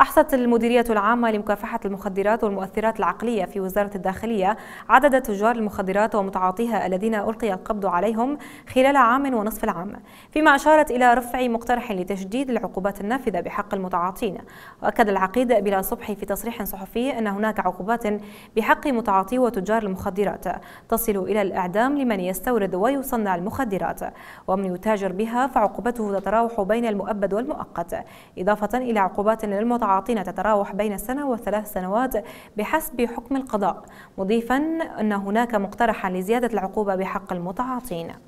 أحصت المديرية العامة لمكافحة المخدرات والمؤثرات العقلية في وزارة الداخلية عدد تجار المخدرات ومتعاطيها الذين ألقي القبض عليهم خلال عام ونصف العام فيما أشارت إلى رفع مقترح لتشديد العقوبات النافذة بحق المتعاطين وأكد العقيد بلا صبحي في تصريح صحفي أن هناك عقوبات بحق متعاطي وتجار المخدرات تصل إلى الإعدام لمن يستورد ويصنع المخدرات ومن يتاجر بها فعقوبته تتراوح بين المؤبد والمؤقت إضافة إلى عقوبات للمتعاطين المتعاطين تتراوح بين السنة وثلاث سنوات بحسب حكم القضاء مضيفا أن هناك مقترحا لزيادة العقوبة بحق المتعاطين